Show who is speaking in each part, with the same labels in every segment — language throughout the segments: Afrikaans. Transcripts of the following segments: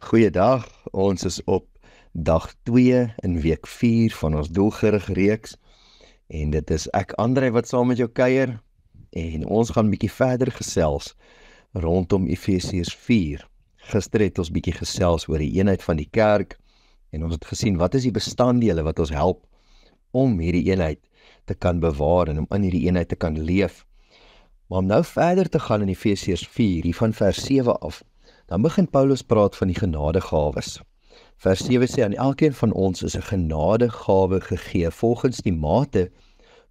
Speaker 1: Goeiedag. Ons is op dag 2 in week 4 van ons doelgerig reeks. En dit is ek Andre wat saam met jou kuier en ons gaan 'n bietjie verder gesels rondom Efesiërs 4. Gister het ons bietjie gesels oor die eenheid van die kerk en ons het gesien wat is die bestanddele wat ons help om hierdie eenheid te kan bewaar en om in hierdie eenheid te kan leef. Maar om nou verder te gaan in Efesiërs 4, hier van vers 7 af dan begin Paulus praat van die genadegawes. Vers 7 sê aan elkeen van ons is 'n genadegawe gegee volgens die mate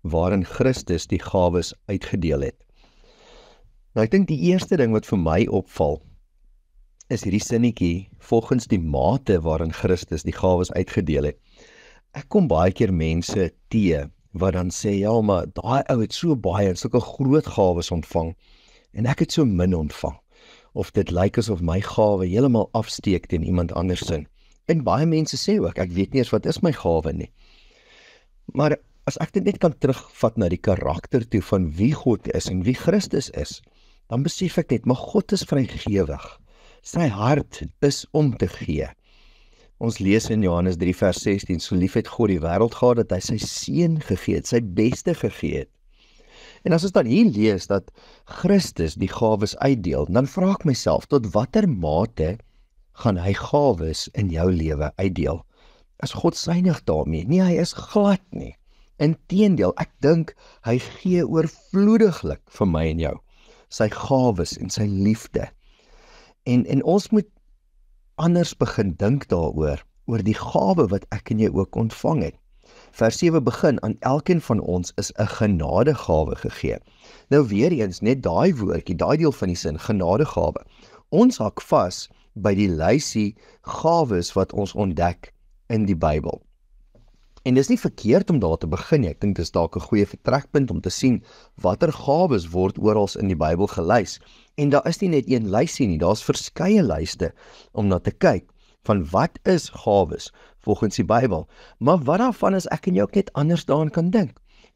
Speaker 1: waarin Christus die gawes uitgedeel het. Nou ek dink die eerste ding wat vir my opval is hierdie sinnetjie volgens die mate waarin Christus die gawes uitgedeel het. Ek kom baie keer mense te wat dan sê ja maar daai ou het so baie en sulke groot gawes ontvang en ek het so min ontvang of dit lyk asof my gawe heeltemal afsteek teen iemand anders se. En baie mense sê ook ek weet nie eens wat is my gawe nie. Maar as ek dit net kan terugvat na die karakter toe van wie God is en wie Christus is, dan besef ek net maar God is vrygewig. Sy hart is om te gee. Ons lees in Johannes 3 vers 16: So lief het God die wêreld gehad dat hy sy seun gegee het, sy beste gegee het, En as ons dan hier lees dat Christus die gawes uitdeel, dan vra ek myself tot watter mate gaan hy gawes in jou lewe uitdeel? Is God synig daarmee? Nee, hy is glad nie. Inteendeel, ek dink hy gee oorvloediglik vir my en jou sy gawes en sy liefde. En en ons moet anders begin dink daaroor, oor die gawe wat ek en jy ook ontvang het. Vers 7 begin aan elkeen van ons is 'n genadegawe gegee. Nou weer eens net daai woordjie, daai deel van die sin, genadegawe. Ons hak vas by die lysie gawes wat ons ontdek in die Bybel. En dis nie verkeerd om daar te begin nie. Ek dink dis dalk 'n goeie vertrekpunt om te sien watter gawes word oral in die Bybel gelys. En daar is nie net een lysie nie, daar's verskeie lyste om na te kyk van wat is gawes volgens die Bybel. Maar wat daarvan as ek en jy ook net anders daaraan kan dink?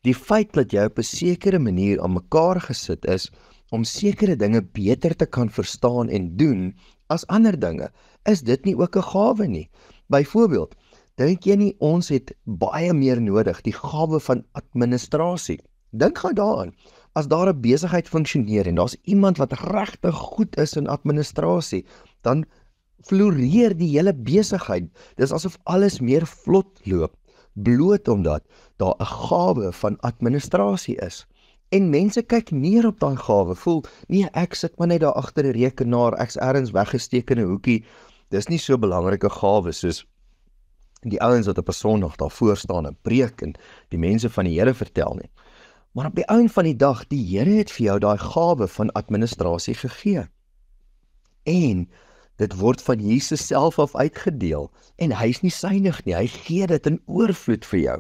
Speaker 1: Die feit dat jy op 'n sekere manier aan mekaar gesit is om sekere dinge beter te kan verstaan en doen as ander dinge, is dit nie ook 'n gawe nie? Byvoorbeeld Dink jy nie ons het baie meer nodig die gawe van administrasie. Dink gou daaraan. As daar 'n besigheid funksioneer en daar's iemand wat regtig goed is in administrasie, dan floreer die hele besigheid. Dis asof alles meer vlot loop, bloot omdat daar 'n gawe van administrasie is. En mense kyk neer op daai gawe, voel, nee, ek sit maar net daar agter 'n rekenaar, ek's ergens weggesteek in 'n hoekie. Dis nie so belangrike gawes soos die ouens wat op 'n Sondag daar voor staan en preek en die mense van die Here vertel nie. Maar op die ou end van die dag, die Here het vir jou daai gawe van administrasie gegee. En Dit word van Jesus self af uitgedeel en hy's nie synig nie. Hy gee dit in oorvloed vir jou.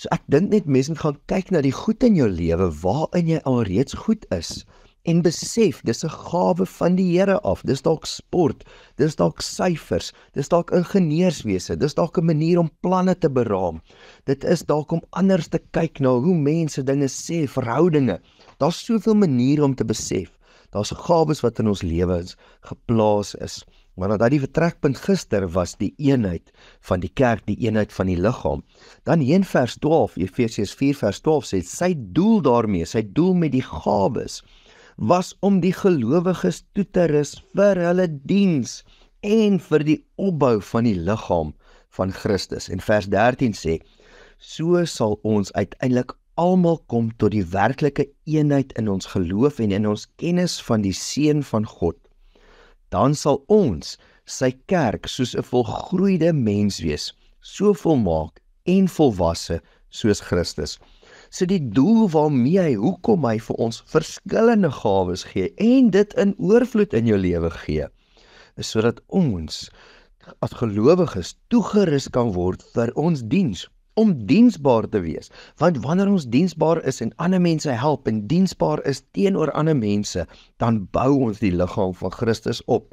Speaker 1: So ek dink net mense gaan kyk na die goed in jou lewe waarin jy alreeds goed is en besef dis 'n gawe van die Here af. Dis dalk sport, dis dalk syfers, dis dalk ingenieurswese, dis dalk 'n manier om planne te beraam. Dit is dalk om anders te kyk na hoe mense dinge sê, verhoudinge. Daar's soveel maniere om te besef daar's gawes wat in ons lewens geplaas is. Maar nadat die vertrekpunt gister was die eenheid van die kerk, die eenheid van die liggaam, dan hier in vers 12, Efesiërs 4 vers 12 sê sy doel daarmee, sy doel met die gawes was om die gelowiges toe te rus vir hulle diens en vir die opbou van die liggaam van Christus. En vers 13 sê: So sal ons uiteindelik almal kom tot die werklike eenheid in ons geloof en in ons kennis van die seun van God, dan sal ons sy kerk soos 'n volgroeide mens wees, so volmaak en volwasse soos Christus. So die doel waarmee hy hoekom hy vir ons verskillende gawes gee en dit in oorvloed in jou lewe gee, is sodat ons as gelowiges toegerus kan word vir ons diens om diensbaar te wees. Want wanneer ons diensbaar is en ander mense help en diensbaar is teenoor ander mense, dan bou ons die liggaam van Christus op.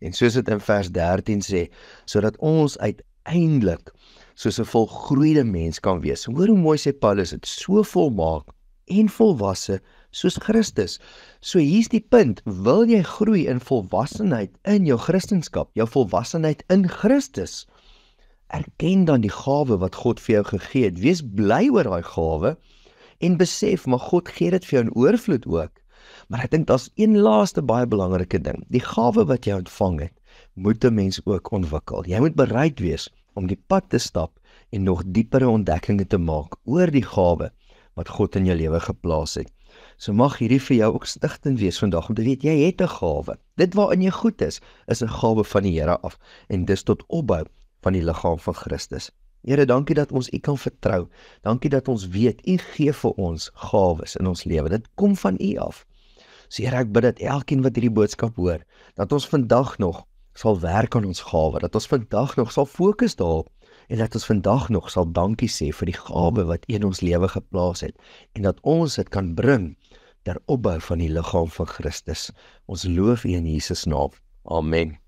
Speaker 1: En soos dit in vers 13 sê, sodat ons uiteindelik soos 'n volgroeide mens kan wees. Hoor hoe mooi sê Paulus dit, so volmaak en volwasse soos Christus. So hier's die punt, wil jy groei in volwassenheid in jou kristendom, jou volwassenheid in Christus? erken dan die gawe wat God vir jou gegee het. Wees bly oor daai gawe en besef maar God gee dit vir jou in oorvloed ook. Maar ek dink daar's een laaste baie belangrike ding. Die gawe wat jy ontvang het, moet 'n mens ook ontwikkel. Jy moet bereid wees om die pad te stap en nog dieperre ontdekkinge te maak oor die gawe wat God in jou lewe geplaas het. So mag hierdie vir jou ook stigting wees vandag om te weet jy het 'n gawe. Dit waarin jy goed is, is 'n gawe van die Here af en dis tot opbou van die liggaam van Christus. Here, dankie dat ons U kan vertrou. Dankie dat ons weet U gee vir ons gawes in ons lewe. Dit kom van U af. So Here, ek bid dat elkeen wat hierdie boodskap hoor, dat ons vandag nog sal werk aan ons gawes, dat ons vandag nog sal fokus daarop en dat ons vandag nog sal dankie sê vir die gawe wat U in ons lewe geplaas het en dat ons dit kan bring ter opbou van die liggaam van Christus. Ons loof U in Jesus naam. Amen.